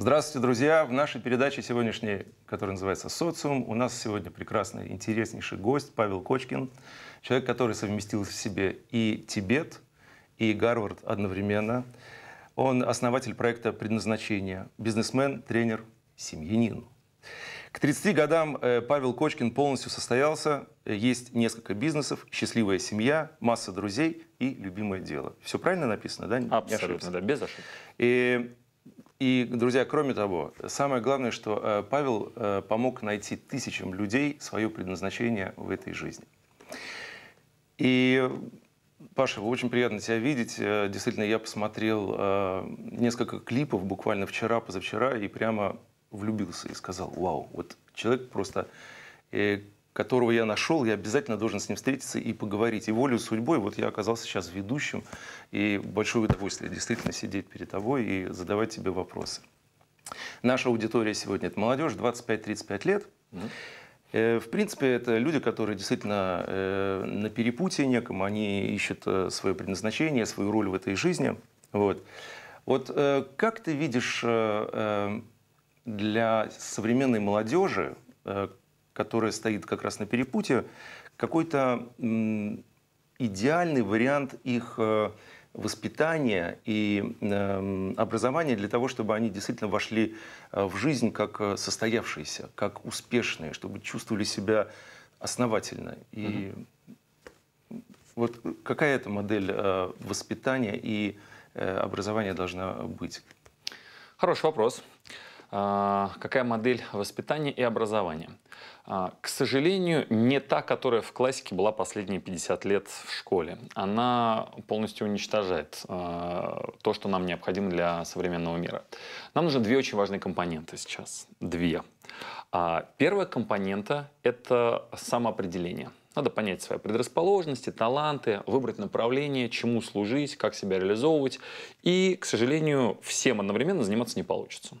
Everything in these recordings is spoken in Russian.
Здравствуйте, друзья! В нашей передаче сегодняшней, которая называется «Социум», у нас сегодня прекрасный, интереснейший гость Павел Кочкин, человек, который совместил в себе и Тибет, и Гарвард одновременно. Он основатель проекта «Предназначение», бизнесмен, тренер, семьянин. К 30 годам э, Павел Кочкин полностью состоялся. Есть несколько бизнесов, счастливая семья, масса друзей и любимое дело. Все правильно написано, да? Абсолютно, да, без ошибок. И и, друзья, кроме того, самое главное, что э, Павел э, помог найти тысячам людей свое предназначение в этой жизни. И, Паша, очень приятно тебя видеть. Э, действительно, я посмотрел несколько клипов буквально вчера, позавчера, и прямо влюбился и сказал, вау, вот человек просто которого я нашел, я обязательно должен с ним встретиться и поговорить. И волю судьбой, вот я оказался сейчас ведущим, и большое удовольствие действительно сидеть перед тобой и задавать тебе вопросы. Наша аудитория сегодня – это молодежь, 25-35 лет. Mm-hmm. В принципе, это люди, которые действительно э, на перепутье неком, они ищут э, свое предназначение, свою роль в этой жизни. Вот, вот как ты видишь для современной молодежи которая стоит как раз на перепутье, какой-то идеальный вариант их э, воспитания и эм, образования для того, чтобы они действительно вошли э, в жизнь как э, состоявшиеся, как успешные, чтобы чувствовали себя основательно. И угу. вот какая эта модель воспитания и образования должна быть? Хороший вопрос. А, какая модель воспитания и образования. А, к сожалению, не та, которая в классике была последние 50 лет в школе. Она полностью уничтожает а, то, что нам необходимо для современного мира. Нам нужны две очень важные компоненты сейчас. Две. Первая компонента — это самоопределение. Надо понять свои предрасположенности, таланты, выбрать направление, чему служить, как себя реализовывать. И, к сожалению, всем одновременно заниматься не получится.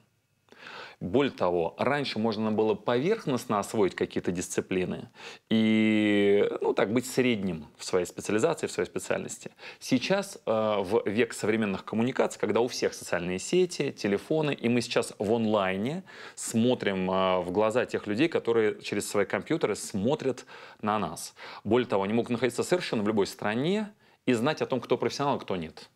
Более того, раньше можно было поверхностно освоить какие-то дисциплины и, ну так, быть средним в своей специализации, в своей специальности. Сейчас э, в век современных коммуникаций, когда у всех социальные сети, телефоны, и мы сейчас в онлайне смотрим э, в глаза тех людей, которые через свои компьютеры смотрят на нас. Более того, они могут находиться совершенно в любой стране и знать о том, кто профессионал, а кто нет.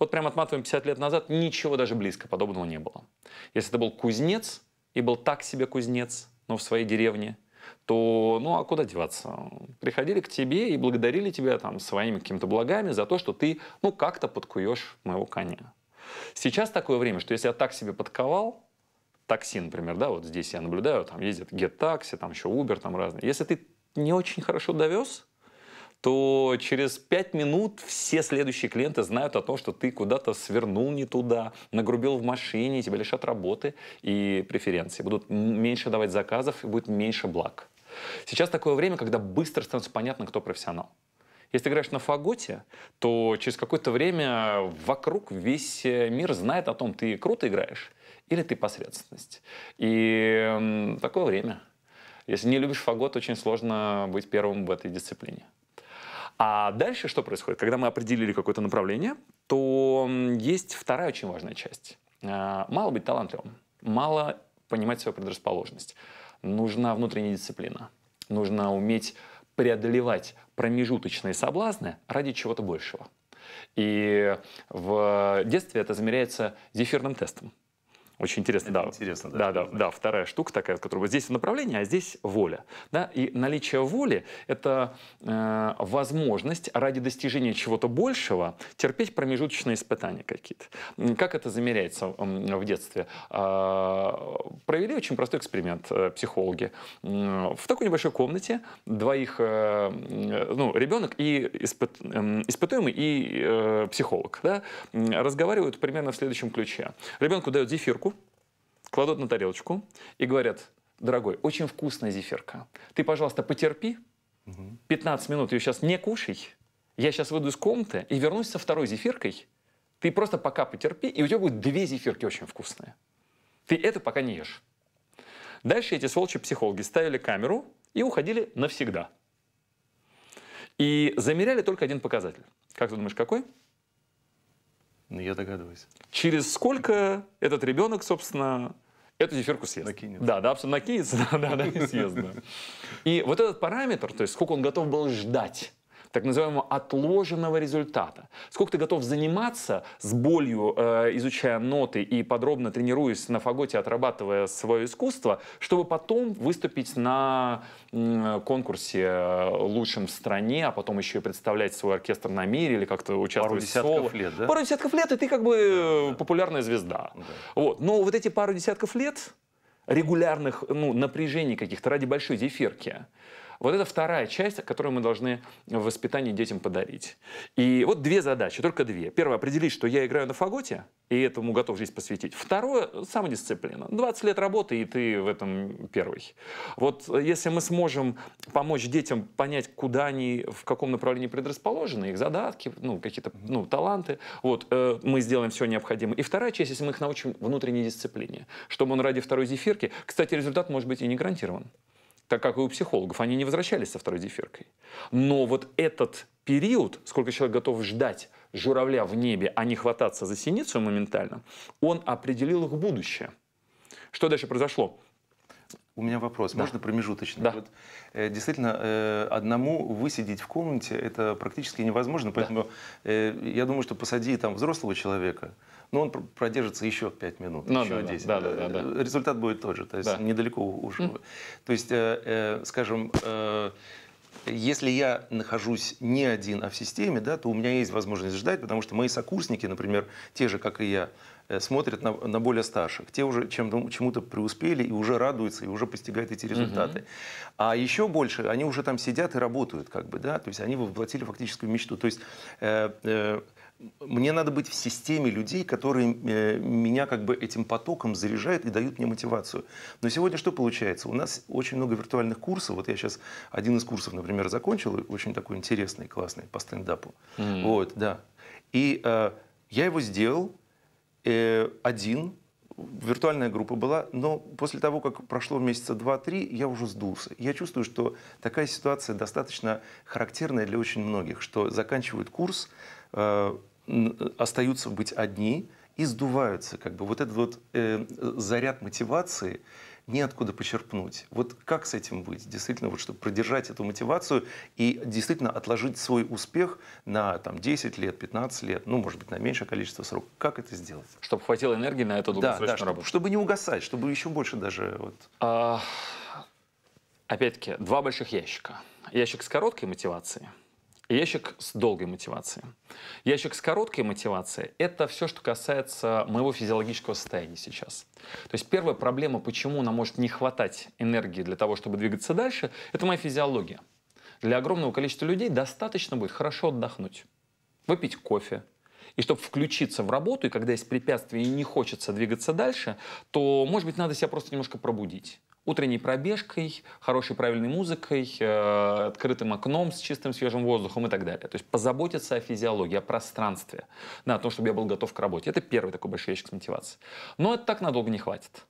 Вот прямо отматываем 50 лет назад, ничего даже близко подобного не было. Если это был кузнец, и был так себе кузнец, но в своей деревне, то, ну, а куда деваться? Приходили к тебе и благодарили тебя там своими какими-то благами за то, что ты, ну, как-то подкуешь моего коня. Сейчас такое время, что если я так себе подковал, такси, например, да, вот здесь я наблюдаю, там ездят гет-такси, там еще Uber, там разные. Если ты не очень хорошо довез, то через 5 минут все следующие клиенты знают о том, что ты куда-то свернул не туда, нагрубил в машине, тебя лишат работы и преференции. Будут меньше давать заказов и будет меньше благ. Сейчас такое время, когда быстро становится понятно, кто профессионал. Если ты играешь на фаготе, то через какое-то время вокруг весь э, мир знает о том, ты круто играешь или ты посредственность. И такое время. Если не любишь фагот, очень сложно быть первым в этой дисциплине. А дальше что происходит? Когда мы определили какое-то направление, то есть вторая очень важная часть. А, мало быть талантливым, мало понимать свою предрасположенность. Нужна внутренняя дисциплина. Нужно уметь преодолевать промежуточные соблазны ради чего-то большего. И в детстве это замеряется зефирным тестом. Очень интересно, Это да. Интересно, да. Да, да, да, вторая штука такая, которая вот здесь направление, а здесь воля. Да? И наличие воли — это э, возможность ради достижения чего-то большего терпеть промежуточные испытания какие-то. Как это замеряется в детстве? Э, провели очень простой эксперимент э, психологи. В такой небольшой комнате двоих, э, ну, ребенок и испыт, э, испытуемый и э, психолог, да, разговаривают примерно в следующем ключе. Ребенку дают зефирку, кладут на тарелочку и говорят, дорогой, очень вкусная зефирка. Ты, пожалуйста, потерпи, 15 минут ее сейчас не кушай, я сейчас выйду из комнаты и вернусь со второй зефиркой, ты просто пока потерпи, и у тебя будет две зефирки очень вкусные. Ты это пока не ешь. Дальше эти сволочи-психологи ставили камеру и уходили навсегда. И замеряли только один показатель. Как ты думаешь, какой? Ну, я догадываюсь. Через сколько этот ребенок, собственно, эту зефирку съест. Накинется. Да, да, абсолютно накинется, да, да, да, и съест. Да. И вот этот параметр, то есть сколько он готов был ждать, так называемого отложенного результата. Сколько ты готов заниматься с болью, э, изучая ноты и подробно тренируясь на фаготе, отрабатывая свое искусство, чтобы потом выступить на э, конкурсе лучшим в стране, а потом еще и представлять свой оркестр на мире или как-то участвовать пару в соло. десятков лет, да? Пару десятков лет, и ты как бы э, да, да. популярная звезда. Да. Вот. Но вот эти пару десятков лет регулярных ну, напряжений каких-то ради большой зефирки, вот это вторая часть, которую мы должны в воспитании детям подарить. И вот две задачи, только две. Первое, определить, что я играю на фаготе, и этому готов жизнь посвятить. Второе, самодисциплина. 20 лет работы, и ты в этом первый. Вот если мы сможем помочь детям понять, куда они, в каком направлении предрасположены, их задатки, ну, какие-то ну, таланты, вот, э, мы сделаем все необходимое. И вторая часть, если мы их научим внутренней дисциплине, чтобы он ради второй зефирки, кстати, результат может быть и не гарантирован так как и у психологов, они не возвращались со второй дефиркой. Но вот этот период, сколько человек готов ждать журавля в небе, а не хвататься за синицу моментально, он определил их будущее. Что дальше произошло? У меня вопрос, да. можно промежуточный? Да. Вот, э, действительно, э, одному высидеть в комнате это практически невозможно, поэтому да. э, я думаю, что посади там взрослого человека, но ну, он продержится еще 5 минут, ну, еще да, 10. Да, да, да, э, да. Результат будет тот же, то есть да. недалеко уже. Mm. То есть, э, э, скажем, э, если я нахожусь не один, а в системе, да, то у меня есть возможность ждать, потому что мои сокурсники, например, те же, как и я, Э, смотрят на, на более старших. Те уже чем, чему-то преуспели и уже радуются, и уже постигают эти результаты. Угу. А еще больше, они уже там сидят и работают, как бы, да, то есть они воплотили фактическую мечту. То есть э, э, мне надо быть в системе людей, которые э, меня как бы этим потоком заряжают и дают мне мотивацию. Но сегодня что получается? У нас очень много виртуальных курсов. Вот я сейчас один из курсов, например, закончил, очень такой интересный, классный по стендапу. Mm-hmm. Вот, да. И э, я его сделал, э, один, виртуальная группа была, но после того, как прошло месяца два-три, я уже сдулся. Я чувствую, что такая ситуация достаточно характерная для очень многих, что заканчивают курс, э, остаются быть одни и сдуваются. Как бы. Вот этот вот э, заряд мотивации – неоткуда почерпнуть. Вот как с этим быть? Действительно, вот чтобы продержать эту мотивацию и действительно отложить свой успех на там, 10 лет, 15 лет, ну, может быть, на меньшее количество сроков. Как это сделать? Чтобы хватило энергии на эту долгосрочную да, да, работу. Чтобы, чтобы не угасать, чтобы еще больше даже... Вот... А, опять-таки, два больших ящика. Ящик с короткой мотивацией – Ящик с долгой мотивацией. Ящик с короткой мотивацией – это все, что касается моего физиологического состояния сейчас. То есть первая проблема, почему нам может не хватать энергии для того, чтобы двигаться дальше, это моя физиология. Для огромного количества людей достаточно будет хорошо отдохнуть, выпить кофе, и чтобы включиться в работу, и когда есть препятствия и не хочется двигаться дальше, то, может быть, надо себя просто немножко пробудить утренней пробежкой, хорошей правильной музыкой, э, открытым окном с чистым свежим воздухом и так далее. То есть позаботиться о физиологии, о пространстве, да, о том, чтобы я был готов к работе. Это первый такой большой ящик с мотивацией. Но это так надолго не хватит.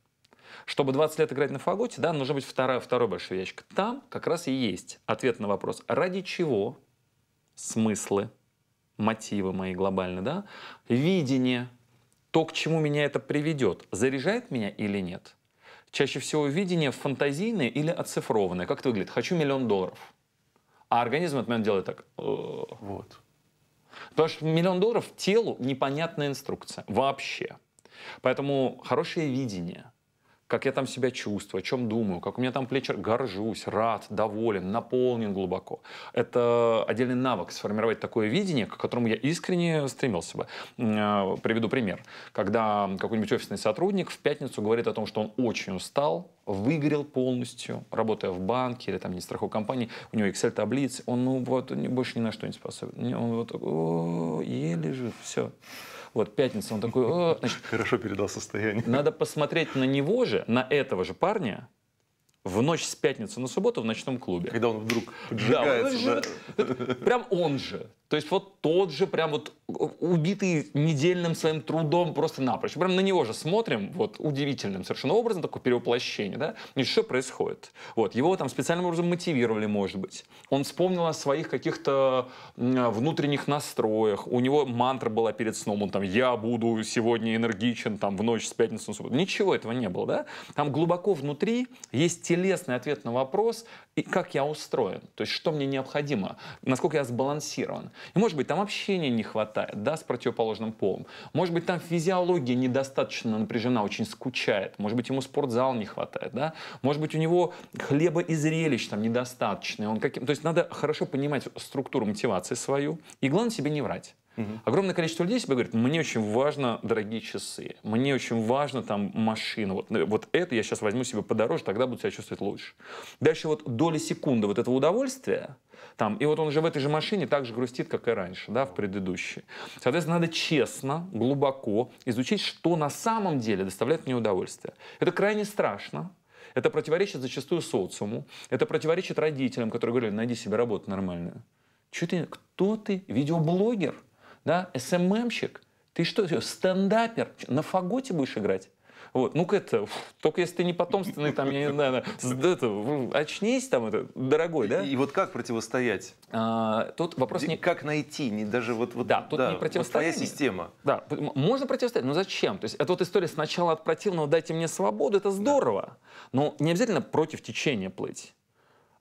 Чтобы 20 лет играть на фаготе, да, нужно быть второй, второй большой ящик. Там как раз и есть ответ на вопрос, ради чего смыслы, мотивы мои глобальные, да, видение, то, к чему меня это приведет, заряжает меня или нет – Чаще всего видение фантазийное или оцифрованное. Как это выглядит? Хочу миллион долларов. А организм от меня делает так. Вот. Потому что миллион долларов телу непонятная инструкция. Вообще. Поэтому хорошее видение – как я там себя чувствую, о чем думаю, как у меня там плечер, горжусь, рад, доволен, наполнен глубоко. Это отдельный навык сформировать такое видение, к которому я искренне стремился бы. Э, приведу пример. Когда какой-нибудь офисный сотрудник в пятницу говорит о том, что он очень устал, выгорел полностью, работая в банке или там не страховой компании, у него Excel-таблицы, он ну вот больше ни на что не способен. Он вот еле жив, все. Вот, пятница, он такой... «Э, значит, Хорошо передал состояние. Надо посмотреть на него же, на этого же парня, в ночь с пятницы на субботу в ночном клубе. Когда он вдруг поджигается. Да, он же, да. Прям он же. То есть вот тот же прям вот убитый недельным своим трудом просто напрочь. Прям на него же смотрим, вот удивительным совершенно образом, такое перевоплощение, да? И что происходит? Вот, его там специальным образом мотивировали, может быть. Он вспомнил о своих каких-то э, внутренних настроях. У него мантра была перед сном, он там «я буду сегодня энергичен», там в ночь с пятницы на субботу. Ничего этого не было, да? Там глубоко внутри есть телесный ответ на вопрос, как я устроен, то есть что мне необходимо, насколько я сбалансирован. И может быть там общения не хватает, да, с противоположным полом. Может быть там физиология недостаточно напряжена, очень скучает. Может быть ему спортзал не хватает, да. Может быть у него хлеба и зрелищ там недостаточно. Он каким... То есть надо хорошо понимать структуру мотивации свою. И главное себе не врать. Угу. Огромное количество людей себе говорит, мне очень важно дорогие часы, мне очень важно там машина, вот, э, вот это я сейчас возьму себе подороже, тогда буду себя чувствовать лучше. Дальше вот доля секунды вот этого удовольствия, там, и вот он уже в этой же машине так же грустит, как и раньше, да, в предыдущей. Соответственно, надо честно, глубоко изучить, что на самом деле доставляет мне удовольствие. Это крайне страшно, это противоречит зачастую социуму, это противоречит родителям, которые говорили, найди себе работу нормальную. Че ты, кто ты, видеоблогер? да, СММщик, ты что, стендапер, на фаготе будешь играть? Вот, ну-ка это, только если ты не потомственный, там, я не знаю, это, очнись там, это, дорогой, да? И, и вот как противостоять? А, тут вопрос не... Как найти, не даже вот... вот да, тут да, не противостояние. Вот твоя система. Да, можно противостоять, но зачем? То есть это вот история сначала от противного «дайте мне свободу», это здорово, да. но не обязательно против течения плыть.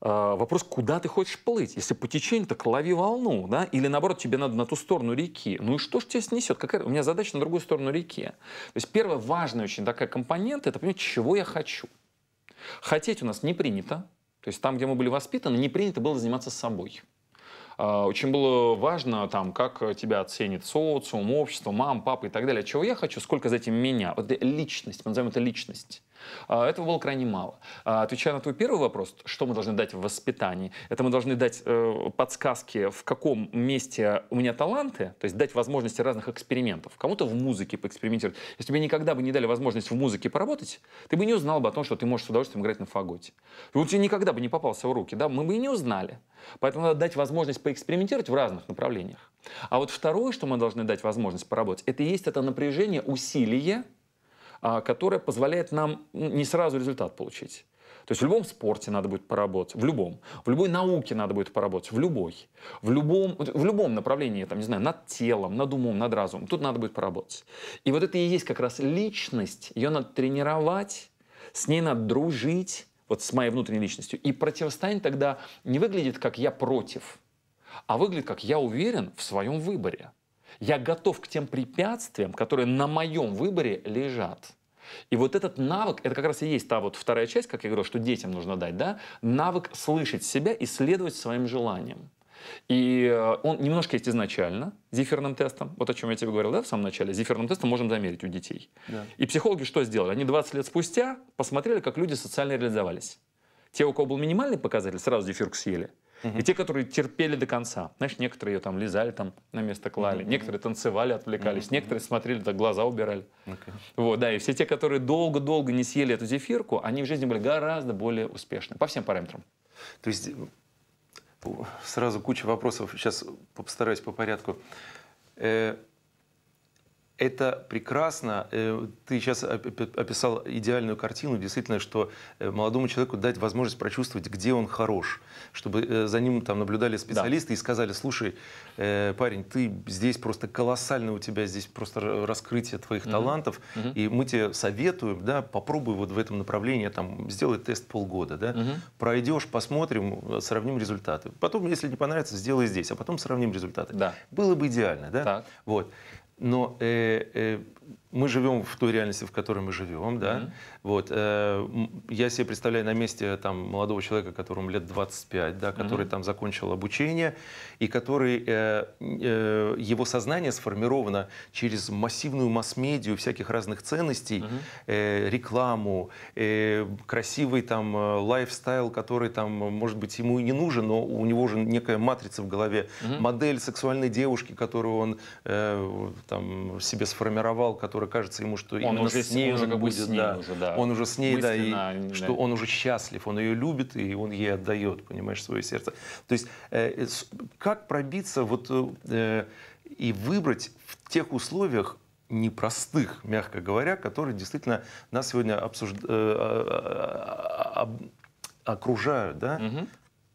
А, вопрос, куда ты хочешь плыть? Если по течению, так лови волну, да? Или наоборот, тебе надо на ту сторону реки. Ну и что ж тебя снесет? Какая... У меня задача на другую сторону реки. То есть первая важная очень такая компонента – это понять, чего я хочу. Хотеть у нас не принято. То есть там, где мы были воспитаны, не принято было заниматься собой. А, очень было важно, там, как тебя оценит социум, общество, мам, папа и так далее. Чего я хочу, сколько за этим меня. Вот личность, мы назовем это личность. А, этого было крайне мало. А, отвечая на твой первый вопрос, что мы должны дать в воспитании, это мы должны дать э, подсказки, в каком месте у меня таланты, то есть дать возможности разных экспериментов. Кому-то в музыке поэкспериментировать. Если тебе никогда бы не дали возможность в музыке поработать, ты бы не узнал бы о том, что ты можешь с удовольствием играть на фаготе. Он тебе никогда бы не попался в руки, да, мы бы и не узнали. Поэтому надо дать возможность поэкспериментировать в разных направлениях. А вот второе, что мы должны дать возможность поработать, это и есть это напряжение, усилие, а, которая позволяет нам ну, не сразу результат получить. То есть в любом спорте надо будет поработать, в любом. В любой науке надо будет поработать, в любой. В любом, в любом направлении, там, не знаю, над телом, над умом, над разумом. Тут надо будет поработать. И вот это и есть как раз личность. Ее надо тренировать, с ней надо дружить, вот с моей внутренней личностью. И противостояние тогда не выглядит как «я против», а выглядит как «я уверен в своем выборе». Я готов к тем препятствиям, которые на моем выборе лежат. И вот этот навык, это как раз и есть та вот вторая часть, как я говорил, что детям нужно дать, да, навык слышать себя и следовать своим желаниям. И э, он немножко есть изначально зефирным тестом, вот о чем я тебе говорил да, в самом начале, зефирным тестом можем замерить у детей. Да. И психологи что сделали? Они 20 лет спустя посмотрели, как люди социально реализовались. Те, у кого был минимальный показатель, сразу зефирку съели. И те, которые терпели до конца. Знаешь, некоторые ее там лизали, там на место клали, угу. некоторые танцевали, отвлекались, угу. некоторые смотрели, так глаза убирали. Okay. Вот, да, и все те, которые долго-долго не съели эту зефирку, они в жизни были гораздо более успешны по всем параметрам. То есть э, сразу куча вопросов, сейчас постараюсь по порядку. Э, это прекрасно. Э, ты сейчас описал идеальную картину, действительно, что э, молодому человеку дать возможность прочувствовать, где он хорош, чтобы э, за ним там наблюдали специалисты да. и сказали, слушай, парень, ты здесь просто колоссально у тебя здесь просто раскрытие твоих угу. талантов, угу. и мы тебе советуем, да, попробуй вот в этом направлении, там, сделай тест полгода, да, угу. пройдешь, посмотрим, сравним результаты. Потом, если не понравится, сделай здесь, а потом сравним результаты. Да. Было бы идеально, да? Так. Вот но э, э, мы живем в той реальности, в которой мы живем, да. Mm-hmm. Вот, э, я себе представляю на месте там молодого человека, которому лет 25, да, который mm-hmm. там закончил обучение, и который, э, э, его сознание сформировано через массивную масс-медию всяких разных ценностей, mm-hmm. э, рекламу, э, красивый там э, лайфстайл, который там, может быть, ему и не нужен, но у него же некая матрица в голове, mm-hmm. модель сексуальной девушки, которую он э, там себе сформировал, который кажется ему, что он уже с ней он уже как будет, с ней да, уже, да, он уже с ней, да, и да. что он уже счастлив, он ее любит и он ей отдает, понимаешь, свое сердце. То есть э, э как пробиться вот э, э, и выбрать в тех условиях непростых, мягко говоря, которые действительно нас сегодня обсужд... Э, э, об окружают, да? Угу.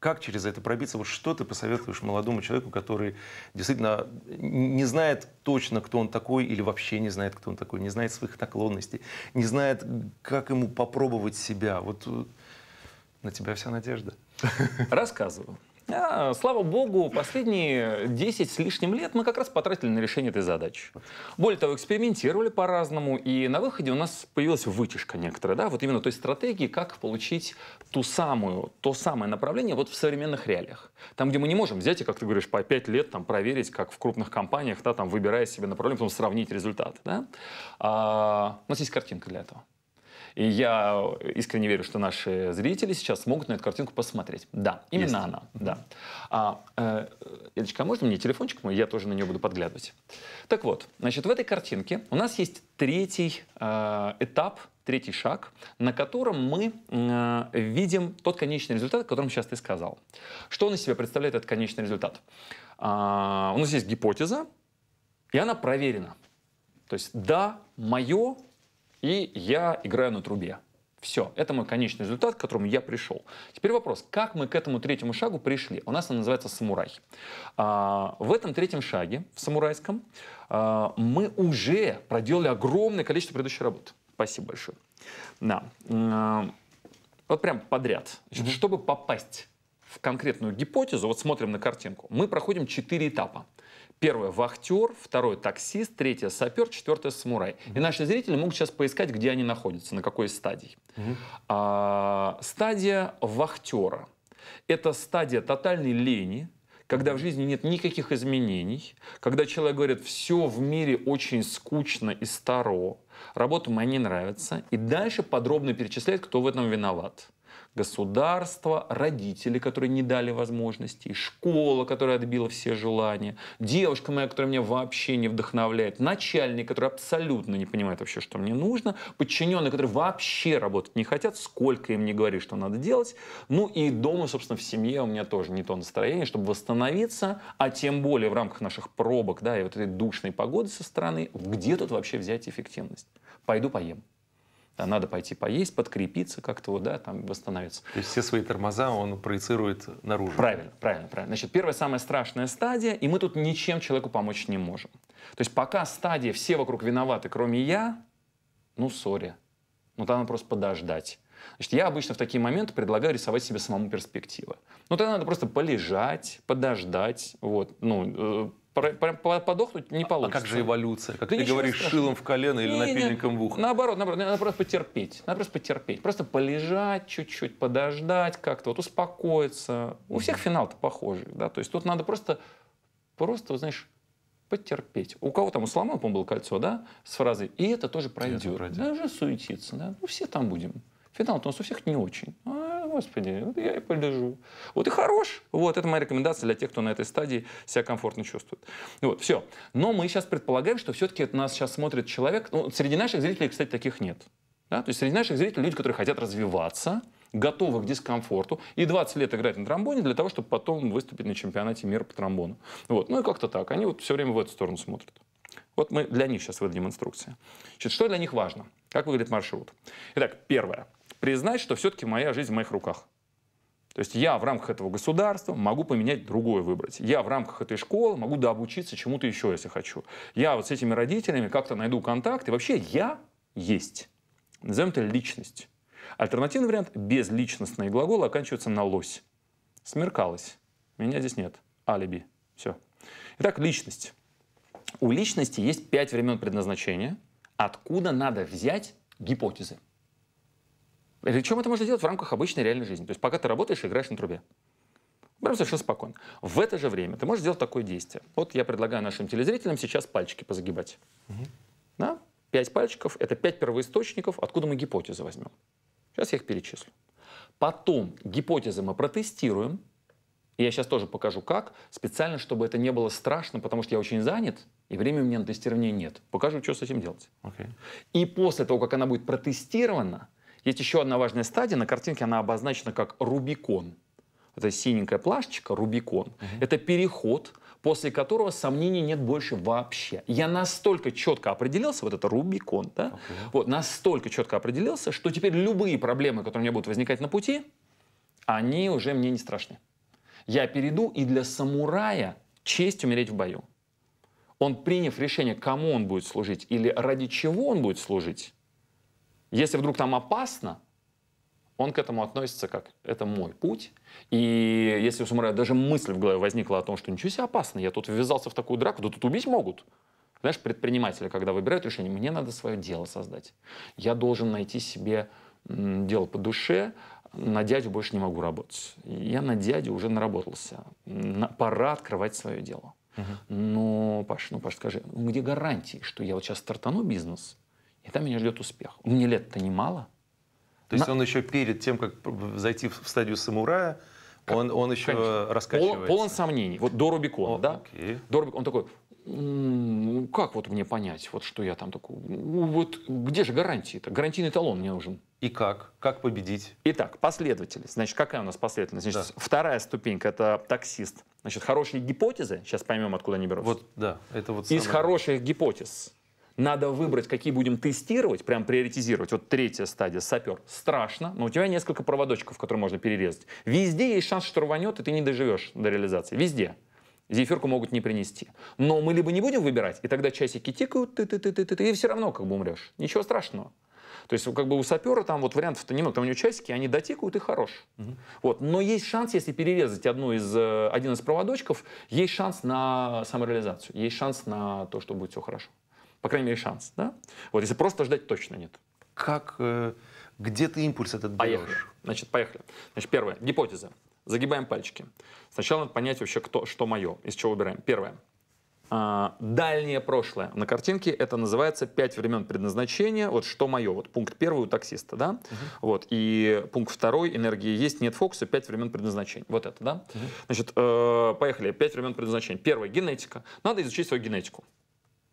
Как через это пробиться? Вот что ты посоветуешь молодому человеку, который действительно не знает точно, кто он такой, или вообще не знает, кто он такой, не знает своих наклонностей, не знает, как ему попробовать себя? Вот э, на тебя вся надежда. Рассказываю. А, слава богу, последние 10 с лишним лет мы как раз потратили на решение этой задачи. Более того, экспериментировали по-разному, и на выходе у нас появилась вытяжка некоторая, да, вот именно той стратегии, как получить ту самую, то самое направление вот в современных реалиях. Там, где мы не можем взять и, как ты говоришь, по 5 лет там проверить, как в крупных компаниях, да, там, выбирая себе направление, потом сравнить результаты, да. А, у нас есть картинка для этого. И я искренне верю, что наши зрители сейчас смогут на эту картинку посмотреть. Да, именно Есть. она. Да. А, э, Элечка, а можно мне телефончик мой? Я тоже на нее буду подглядывать. Так вот, значит, в этой картинке у нас есть третий э, этап третий шаг, на котором мы э, видим тот конечный результат, о котором сейчас ты сказал. Что он из себя представляет, этот конечный результат? Э, у нас есть гипотеза, и она проверена. То есть да, мое и я играю на трубе. Все, это мой конечный результат, к которому я пришел. Теперь вопрос, как мы к этому третьему шагу пришли? У нас он называется самурай. А, в этом третьем шаге, в самурайском, а, мы уже проделали огромное количество предыдущей работы. Спасибо большое. Да. А, вот прям подряд. Значит, Чтобы попасть в конкретную гипотезу, вот смотрим на картинку, мы проходим четыре этапа. Первое – вахтер, второе – таксист, третье – сапер, четвертое – самурай. И наши зрители могут сейчас поискать, где они находятся, на какой стадии. стадий. Угу. А, стадия вахтера – это стадия тотальной лени, когда в жизни нет никаких изменений, когда человек говорит, все в мире очень скучно и старо, работа мне не нравится, и дальше подробно перечисляет, кто в этом виноват государство, родители, которые не дали возможности, школа, которая отбила все желания, девушка моя, которая меня вообще не вдохновляет, начальник, который абсолютно не понимает вообще, что мне нужно, подчиненные, которые вообще работать не хотят, сколько им не говори, что надо делать. Ну и дома, собственно, в семье у меня тоже не то настроение, чтобы восстановиться, а тем более в рамках наших пробок, да, и вот этой душной погоды со стороны, где тут вообще взять эффективность? Пойду поем. Да, надо пойти поесть, подкрепиться как-то, вот, да, там восстановиться. То есть все свои тормоза он проецирует наружу. Правильно, правильно, правильно. Значит, первая самая страшная стадия, и мы тут ничем человеку помочь не можем. То есть пока стадия «все вокруг виноваты, кроме я», ну, сори. Ну, там надо просто подождать. Значит, я обычно в такие моменты предлагаю рисовать себе самому перспективы. Ну, тогда надо просто полежать, подождать, вот, ну, э, подохнуть не а получится. А как же эволюция? Как да ты говоришь, страшного. шилом в колено или не, напильником не, в ухо? Наоборот, наоборот, надо просто потерпеть. Надо просто потерпеть. Просто полежать чуть-чуть, подождать как-то, вот успокоиться. У всех финал-то похожий, да, то есть тут надо просто, просто, знаешь, потерпеть. У кого там, у Соломона, по-моему, было кольцо, да, с фразой «и это тоже пройдет». пройдет. Да, уже суетиться, да, ну все там будем. Финал-то у нас у всех не очень. А господи, вот я и полежу. Вот и хорош. Вот, это моя рекомендация для тех, кто на этой стадии себя комфортно чувствует. Вот, все. Но мы сейчас предполагаем, что все-таки это нас сейчас смотрит человек. Ну, среди наших зрителей, кстати, таких нет. Да? То есть среди наших зрителей люди, которые хотят развиваться, готовы к дискомфорту, и 20 лет играть на тромбоне для того, чтобы потом выступить на чемпионате мира по тромбону. Вот. Ну и как-то так. Они вот все время в эту сторону смотрят. Вот мы для них сейчас выдадим инструкции. Значит, что для них важно? Как выглядит маршрут? Итак, первое признать, что все-таки моя жизнь в моих руках. То есть я в рамках этого государства могу поменять другое выбрать. Я в рамках этой школы могу дообучиться чему-то еще, если хочу. Я вот с этими родителями как-то найду контакт. И вообще я есть. Назовем это личность. Альтернативный вариант – безличностные глаголы оканчиваются на «лось». Смеркалось. Меня здесь нет. Алиби. Все. Итак, личность. У личности есть пять времен предназначения, откуда надо взять гипотезы. Причем это можно делать в рамках обычной реальной жизни. То есть пока ты работаешь и играешь на трубе. Прям совершенно спокойно. В это же время ты можешь сделать такое действие. Вот я предлагаю нашим телезрителям сейчас пальчики позагибать. Угу. Да? Пять пальчиков — это пять первоисточников, откуда мы гипотезы возьмем. Сейчас я их перечислю. Потом гипотезы мы протестируем. И я сейчас тоже покажу, как. Специально, чтобы это не было страшно, потому что я очень занят, и времени у меня на тестирование нет. Покажу, что с этим делать. Okay. И после того, как она будет протестирована, есть еще одна важная стадия, на картинке она обозначена как Рубикон. Это синенькая плашечка, Рубикон. Угу. Это переход, после которого сомнений нет больше вообще. Я настолько четко определился, вот это Рубикон, да? Okay. Вот, настолько четко определился, что теперь любые проблемы, которые у меня будут возникать на пути, они уже мне не страшны. Я перейду, и для самурая честь умереть в бою. Он, приняв решение, кому он будет служить или ради чего он будет служить, если вдруг там опасно, он к этому относится как «это мой путь». И если у самурая даже мысль в голове возникла о том, что ничего себе опасно, я тут ввязался в такую драку, да тут убить могут. Знаешь, предприниматели, когда выбирают решение, мне надо свое дело создать. Я должен найти себе дело по душе, на дядю больше не могу работать. Я на дядю уже наработался. На, пора открывать свое дело. Угу. Но, Паш, ну, Паш, ну, скажи, ну, где гарантии, что я вот сейчас стартану бизнес – и там меня ждет успех. Ну, мне лет-то немало. То есть он еще перед тем, как зайти в стадию самурая, как? он, он еще Конечно. раскачивается. Пол, полон сомнений. Вот до Рубикона, О, да? Окей. До Рубикона. Он такой, ну, как вот мне понять, вот что я там такой, ну, вот где же гарантии-то? Гарантийный талон мне нужен. И как? Как победить? Итак, последовательность. Значит, какая у нас последовательность? Значит, да. вторая ступенька – это таксист. Значит, хорошие гипотезы, сейчас поймем, откуда они берутся. Вот, да, это вот Из хороших гипотез надо выбрать, какие будем тестировать, прям приоритизировать. Вот третья стадия, сапер. Страшно, но у тебя несколько проводочков, которые можно перерезать. Везде есть шанс, что рванет, и ты не доживешь до реализации. Везде. Зефирку могут не принести. Но мы либо не будем выбирать, и тогда часики тикают, ты ты ты ты ты, ты и все равно как бы умрешь. Ничего страшного. То есть как бы у сапера там вот вариантов-то немного. Там у него часики, они дотикают и хорош. Угу. Вот. Но есть шанс, если перерезать одну из, э, один из проводочков, есть шанс на самореализацию, есть шанс на то, что будет все хорошо по крайней мере, шанс. Да? Вот если просто ждать, точно нет. Как, э, где ты импульс этот берешь? Поехали. Значит, поехали. Значит, первое, гипотеза. Загибаем пальчики. Сначала надо понять вообще, кто, что мое, из чего выбираем. Первое. А, дальнее прошлое. На картинке это называется «Пять времен предназначения». Вот что мое. Вот пункт первый у таксиста, да? Угу. Вот. И пункт второй «Энергии есть, нет фокуса, пять времен предназначения». Вот это, да? Угу. Значит, э, поехали. Пять времен предназначения. Первое – генетика. Надо изучить свою генетику.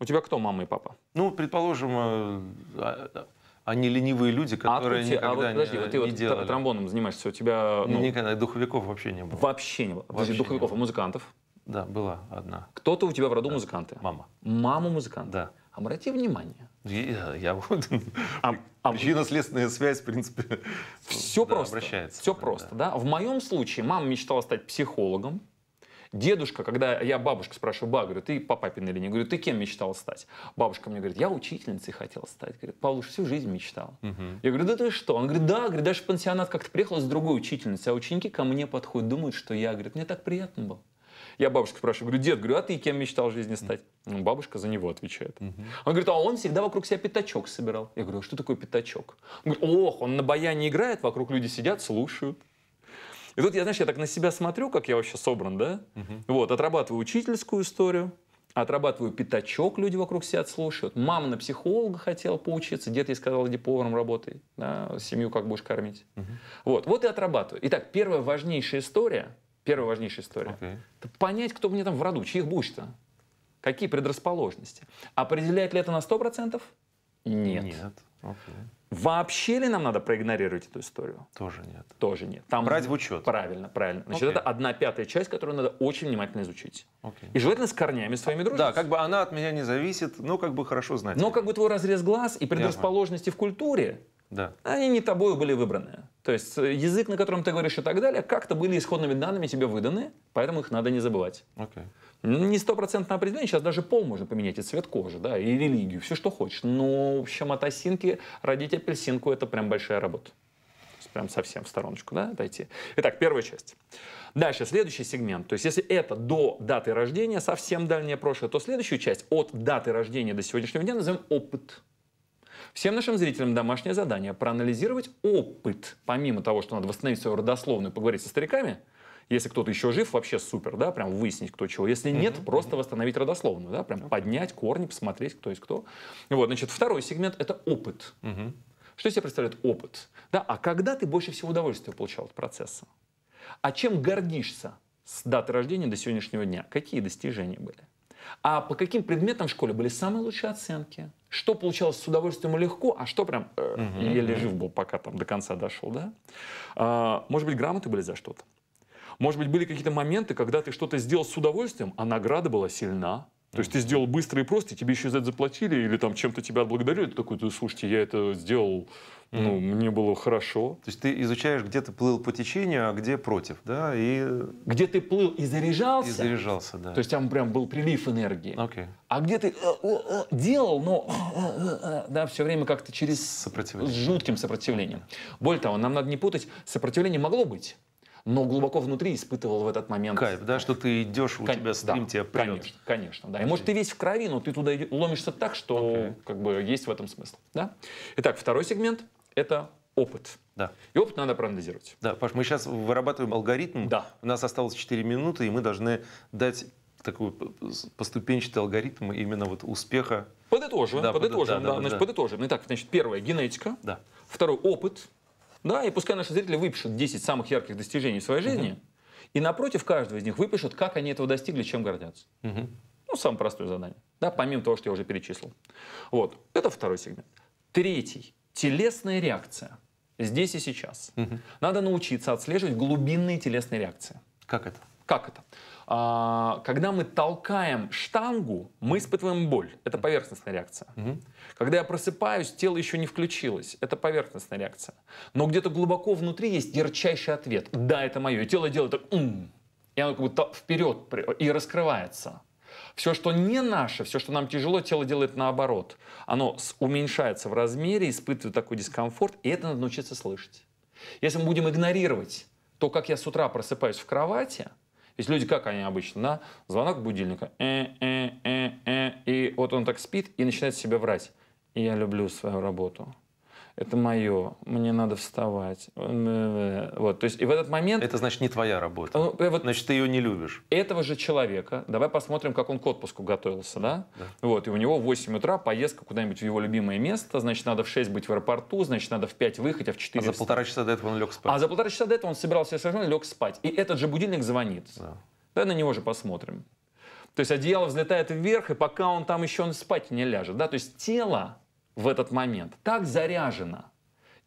У тебя кто мама и папа? Ну, предположим, э, а, они ленивые люди, а которые а, тебя, никогда а вот, подожди, не, вот ты не вот делали. тромбоном занимаешься, у тебя... Ну, никогда, духовиков вообще не было. Вообще не было. Вообще Подожди, духовиков было. и музыкантов? Да, была одна. Кто-то у тебя в роду да. музыканты? Мама. Мама музыкант? Да. Обрати внимание. Я, я вот... А, а Причинно-следственная связь, в принципе, все да, просто. обращается. Все да, просто, да. да. В моем случае мама мечтала стать психологом, Дедушка, когда я бабушка спрашиваю, ба, говорю, ты по папиной линии, говорю, ты кем мечтал стать? Бабушка мне говорит, я учительницей хотел стать. Говорит, Павлуш, всю жизнь мечтал. Угу. Я говорю, да ты что? Он говорит, да, говорит, даже в пансионат как-то приехал с другой учительницей, а ученики ко мне подходят, думают, что я, говорит, мне так приятно было. Я бабушку спрашиваю, говорю, дед, говорю, а ты кем мечтал в жизни стать? Ну, бабушка за него отвечает. Угу. Он говорит, а он всегда вокруг себя пятачок собирал. Я говорю, а что такое пятачок? Он говорит, ох, он на баяне играет, вокруг люди сидят, слушают. И тут я, знаешь, я так на себя смотрю, как я вообще собран, да? Угу. Вот, отрабатываю учительскую историю, отрабатываю пятачок, люди вокруг себя слушают. Мама на психолога хотела поучиться, дед ей сказал, иди поваром работай, да, семью как будешь кормить. Угу. Вот, вот и отрабатываю. Итак, первая важнейшая история, первая важнейшая история, okay. это понять, кто мне там в роду, чьих будешь-то, какие предрасположенности. Определяет ли это на 100%? Нет. Нет. Okay. Вообще ли нам надо проигнорировать эту историю? Тоже нет. Тоже нет. Там Брать в учет. Правильно, правильно. Значит, okay. это одна пятая часть, которую надо очень внимательно изучить. Okay. И желательно с корнями своими друзьями. Да, как бы она от меня не зависит, но как бы хорошо знать. Но как бы твой разрез глаз и предрасположенности yeah. в культуре, да. они не тобою были выбраны. То есть э, язык, на котором ты говоришь и так далее, как-то были исходными данными тебе выданы, поэтому их надо не забывать. Okay. Не стопроцентное определение, сейчас даже пол можно поменять, и цвет кожи, да, и религию, все что хочешь. Но, в общем, от осинки родить апельсинку – это прям большая работа. Прям совсем в стороночку, да, отойти. Итак, первая часть. Дальше, следующий сегмент. То есть, если это до даты рождения, совсем дальнее прошлое, то следующую часть от даты рождения до сегодняшнего дня назовем опыт. Всем нашим зрителям домашнее задание – проанализировать опыт. Помимо того, что надо восстановить свою родословную, поговорить со стариками – если кто-то еще жив, вообще супер, да, прям выяснить, кто чего. Если нет, mm-hmm. просто восстановить родословную, да, прям okay. поднять корни, посмотреть, кто есть кто. Вот, значит, второй сегмент — это опыт. Mm-hmm. Что себе представляет опыт? Да, а когда ты больше всего удовольствия получал от процесса? А чем гордишься с даты рождения до сегодняшнего дня? Какие достижения были? А по каким предметам в школе были самые лучшие оценки? Что получалось с удовольствием и легко, а что прям э, угу, еле угу. жив был, пока там до конца дошел, да? А, может быть, грамоты были за что-то? Может быть, были какие-то моменты, когда ты что-то сделал с удовольствием, а награда была сильна. То есть ты сделал быстро и просто, и тебе еще за это заплатили, или там чем-то тебя отблагодарили, ты такой, слушайте, я это сделал, ну, mm. мне было хорошо. То есть ты изучаешь, где ты плыл по течению, а где против, да? И... Где ты плыл и заряжался. И заряжался, да. То есть там прям был прилив энергии. Okay. А где ты э, делал, но э, э, да, все время как-то через... С жутким сопротивлением. Более того, нам надо не путать, сопротивление могло быть но глубоко внутри испытывал в этот момент. Кайф, да, что ты идешь, у Кон... тебя стрим да, тебя прет. Конечно, конечно, да. И может ты весь в крови, но ты туда ломишься так, что okay. как бы есть в этом смысл, да. Итак, второй сегмент – это опыт. Да. И опыт надо проанализировать. Да, Паш, мы сейчас вырабатываем алгоритм. Да. У нас осталось 4 минуты, и мы должны дать такой поступенчатый алгоритм именно вот успеха. Подытожим, да, подытожим, под, да, да, да, значит, да. подытожим. Итак, значит, первое – генетика. Да. второй опыт. Да, и пускай наши зрители выпишут 10 самых ярких достижений в своей жизни, угу. и напротив каждого из них выпишут, как они этого достигли, чем гордятся. Угу. Ну, самое простое задание. Да, помимо того, что я уже перечислил. Вот. Это второй сегмент. Третий. Телесная реакция. Здесь и сейчас. Угу. Надо научиться отслеживать глубинные телесные реакции. Как это? Как это? А, когда мы толкаем штангу, мы испытываем боль. Это поверхностная реакция. Когда я просыпаюсь, тело еще не включилось. Это поверхностная реакция. Но где-то глубоко внутри есть ярчайший ответ. Да, это мое. тело делает так, ум. И оно как будто вперед и раскрывается. Все, что не наше, все, что нам тяжело, тело делает наоборот. Оно уменьшается в размере, испытывает такой дискомфорт, и это надо научиться слышать. Если мы будем игнорировать то, как я с утра просыпаюсь в кровати – ведь люди как они обычно, на звонок будильника, э -э -э -э, и вот он так спит и начинает себя врать. я люблю свою работу это мое, мне надо вставать. Э, вот, то есть и в этот момент... Это значит не твоя работа. Ну, э, вот значит, ты ее не любишь. Этого же человека, давай посмотрим, как он к отпуску готовился, да? да. Вот, и у него в 8 утра поездка куда-нибудь в его любимое место, значит, надо в 6 быть в аэропорту, значит, надо в 5 выехать, а в 4... А за полтора часа до этого он лег спать. А за полтора часа до этого он собирался совершенно лег спать. И этот же будильник звонит. Да. Давай на него же посмотрим. То есть одеяло взлетает вверх, и пока он там еще он спать не ляжет. Да? То есть тело в этот момент так заряжена,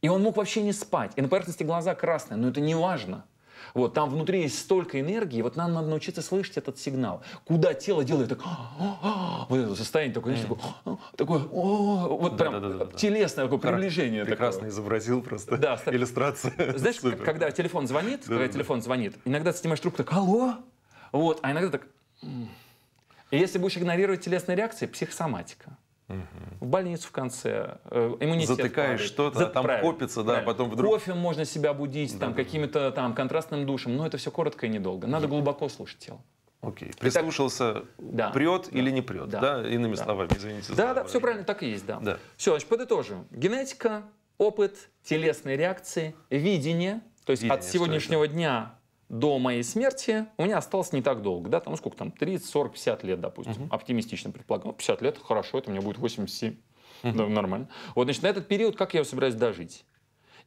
и он мог вообще не спать. И на поверхности глаза красные, но это не важно. Вот, там внутри есть столько энергии, вот нам надо научиться слышать этот сигнал. Куда тело делает так, вот это состояние такое, знаешь, такое, вот прям телесное такое приближение. Прекрасно такое. изобразил просто да, иллюстрация. Знаешь, когда телефон звонит, когда телефон звонит, иногда снимаешь трубку, так, алло, вот, а иногда так... И если будешь игнорировать телесные реакции, психосоматика. Угу. В больницу в конце. Э, иммунитет Затыкаешь что-то, За... там правильно, копится, да, правильно. потом вдруг... Кофе можно себя будить, да, там, да, какими-то там контрастным душем, но это все коротко и недолго. Надо да. глубоко слушать тело. Окей. Прислушался, Итак, да, прет да, или не прет, да, да? иными да. словами, извините. Да, да, все правильно, так и есть, да. да. Все, значит, подытожим. Генетика, опыт, телесные реакции, видение, то есть видение, от сегодняшнего дня до моей смерти у меня осталось не так долго, да, там сколько там, 30, 40, 50 лет, допустим, Uh -huh. оптимистично предполагаю, 50 ну, лет, хорошо, это у меня будет 87, угу. Uh -huh. да, нормально. Вот, значит, на этот период как я собираюсь дожить?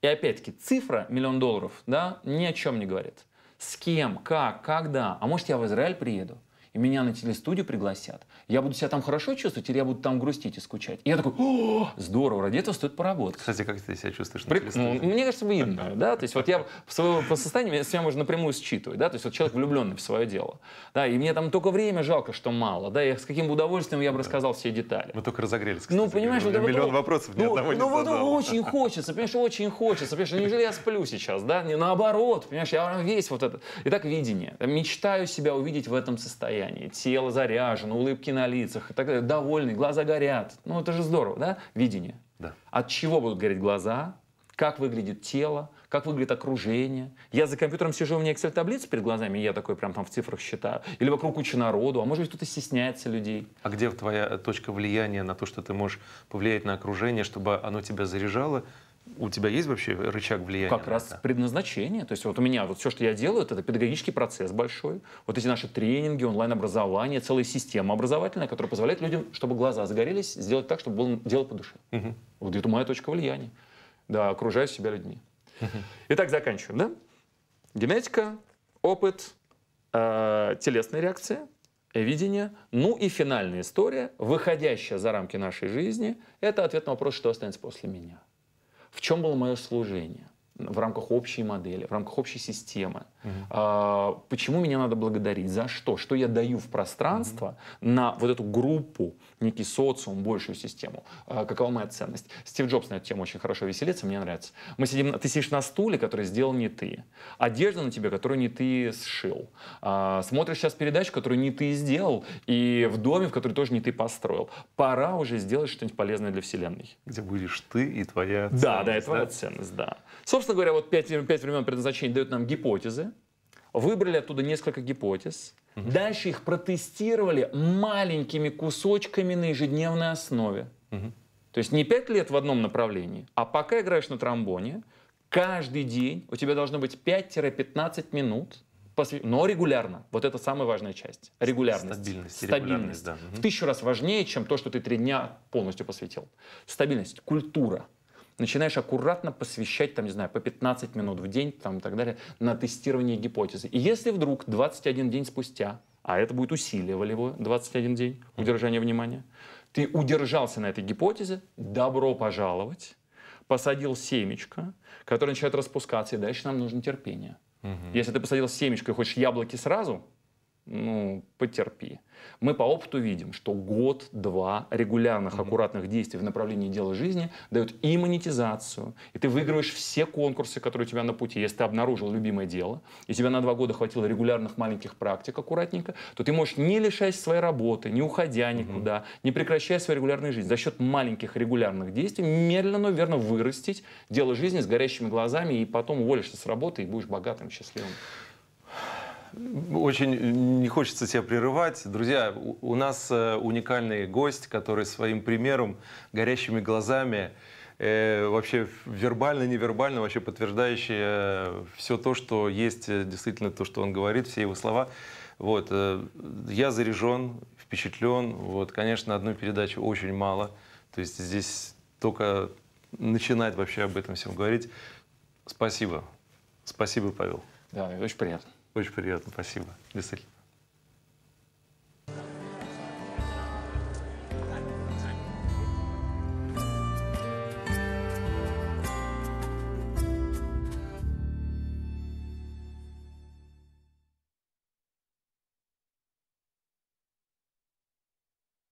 И опять-таки, цифра миллион долларов, да, ни о чем не говорит. С кем, как, когда, а может я в Израиль приеду, и меня на телестудию пригласят, я буду себя там хорошо чувствовать или я буду там грустить и скучать? И я такой, о, здорово, ради этого стоит поработать. Кстати, как ты себя чувствуешь При... ну, Мне кажется, видно, да, то есть вот я в своего, по состоянию себя можно напрямую считывать, да, то есть вот человек влюбленный в свое дело, да, и мне там только время жалко, что мало, да, и с каким удовольствием я бы рассказал все детали. Мы только разогрелись, ну, кстати. Ну, понимаешь, вот миллион вот, вопросов ни ну, одного ну, не Ну, вот очень хочется, понимаешь, очень хочется, понимаешь, ну, неужели я сплю сейчас, да, не наоборот, понимаешь, я весь вот этот, и так видение, мечтаю себя увидеть в этом состоянии состоянии, тело заряжено, улыбки на лицах, и так довольны, глаза горят. Ну, это же здорово, да? Видение. Да. От чего будут гореть глаза, как выглядит тело, как выглядит окружение. Я за компьютером сижу, у меня Excel-таблица перед глазами, и я такой прям там в цифрах считаю. Или вокруг куча народу, а может быть кто-то стесняется людей. А где твоя точка влияния на то, что ты можешь повлиять на окружение, чтобы оно тебя заряжало, у тебя есть вообще рычаг влияния? Как раз это? предназначение. То есть вот у меня вот все, что я делаю, это, педагогический процесс большой. Вот эти наши тренинги, онлайн-образование, целая система образовательная, которая позволяет людям, чтобы глаза загорелись, сделать так, чтобы было дело по душе. Угу. Вот это моя точка влияния. Да, окружаю себя людьми. Угу. Итак, заканчиваем, да? Генетика, опыт, э, телесная реакция, видение. Ну и финальная история, выходящая за рамки нашей жизни, это ответ на вопрос, что останется после меня. В чем было мое служение? В рамках общей модели, в рамках общей системы – Угу. Почему меня надо благодарить? За что? Что я даю в пространство угу. на вот эту группу, некий социум, большую систему? А, какова моя ценность? Стив Джобс на эту тему очень хорошо веселится, мне нравится. Мы сидим, ты сидишь на стуле, который сделал не ты. Одежда на тебе, которую не ты сшил. А, смотришь сейчас передачу, которую не ты сделал, и в доме, в который тоже не ты построил. Пора уже сделать что-нибудь полезное для Вселенной. Где будешь ты и твоя ценность. Да, да, и твоя да? ценность, да. Собственно говоря, вот пять, пять времен предназначения дают нам гипотезы, выбрали оттуда несколько гипотез, угу. дальше их протестировали маленькими кусочками на ежедневной основе. Угу. То есть не пять лет в одном направлении, а пока играешь на тромбоне, каждый день у тебя должно быть 5-15 минут, но регулярно. Вот это самая важная часть. Регулярность. Стабильность. Стабильность. да. В тысячу раз важнее, чем то, что ты три дня полностью посвятил. Стабильность, культура начинаешь аккуратно посвящать, там, не знаю, по 15 минут в день, там, и так далее, на тестирование гипотезы. И если вдруг 21 день спустя, а это будет усилие волевое, 21 день, удержание внимания, ты удержался на этой гипотезе, добро пожаловать, посадил семечко, которое начинает распускаться, и дальше нам нужно терпение. Угу. Если ты посадил семечко и хочешь яблоки сразу, ну, потерпи. Мы по опыту видим, что год-два регулярных, аккуратных действий в направлении дела жизни дают и монетизацию, и ты выигрываешь все конкурсы, которые у тебя на пути. Если ты обнаружил любимое дело, и тебе на два года хватило регулярных маленьких практик аккуратненько, то ты можешь не лишаясь своей работы, не уходя никуда, не прекращая свою регулярную жизнь, за счет маленьких регулярных действий медленно, но верно вырастить дело жизни с горящими глазами, и потом уволишься с работы и будешь богатым, счастливым. Очень не хочется тебя прерывать. Друзья, у нас э, уникальный гость, который своим примером, горящими глазами, э, вообще вербально, невербально, вообще подтверждающие э, все то, что есть, э, действительно то, что он говорит, все его слова. Вот, э, я заряжен, впечатлен. Вот, конечно, одной передачи очень мало. То есть здесь только начинать вообще об этом всем говорить. Спасибо. Спасибо, Павел. Да, очень приятно. Очень приятно, спасибо. Действительно.